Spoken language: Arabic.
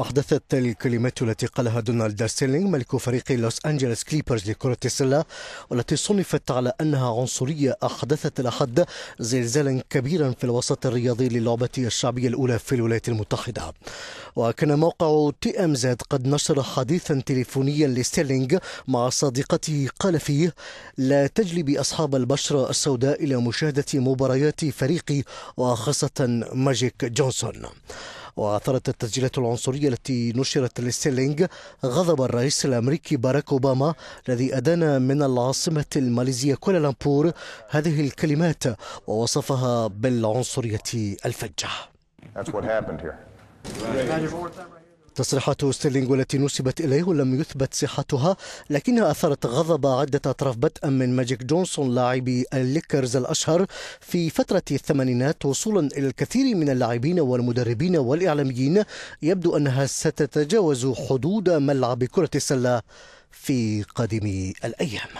أحدثت الكلمات التي قالها دونالد ستيرلينغ ملك فريق لوس أنجلوس كليبرز لكرة السلة والتي صنفت على أنها عنصرية أحدثت الأحد زلزالا كبيرا في الوسط الرياضي للعبة الشعبية الأولى في الولايات المتحدة وكان موقع تي أم زاد قد نشر حديثا تليفونيا لستيرلينغ مع صديقته قال فيه لا تجلبي أصحاب البشرة السوداء إلى مشاهدة مباريات فريقي وخاصة ماجيك جونسون وأثرت التسجيلات العنصرية التي نشرت لستيلينغ غضب الرئيس الأمريكي باراك أوباما الذي أدان من العاصمة الماليزية كوالالمبور هذه الكلمات ووصفها بالعنصرية الفجة That's what happened here. تصريحات ستيرلينغ والتي نسبت إليه لم يثبت صحتها لكنها أثارت غضب عدة أطراف بدءا من ماجيك جونسون لاعبي الليكرز الأشهر في فترة الثمانينات وصولا إلى الكثير من اللاعبين والمدربين والإعلاميين يبدو أنها ستتجاوز حدود ملعب كرة السلة في قادم الأيام.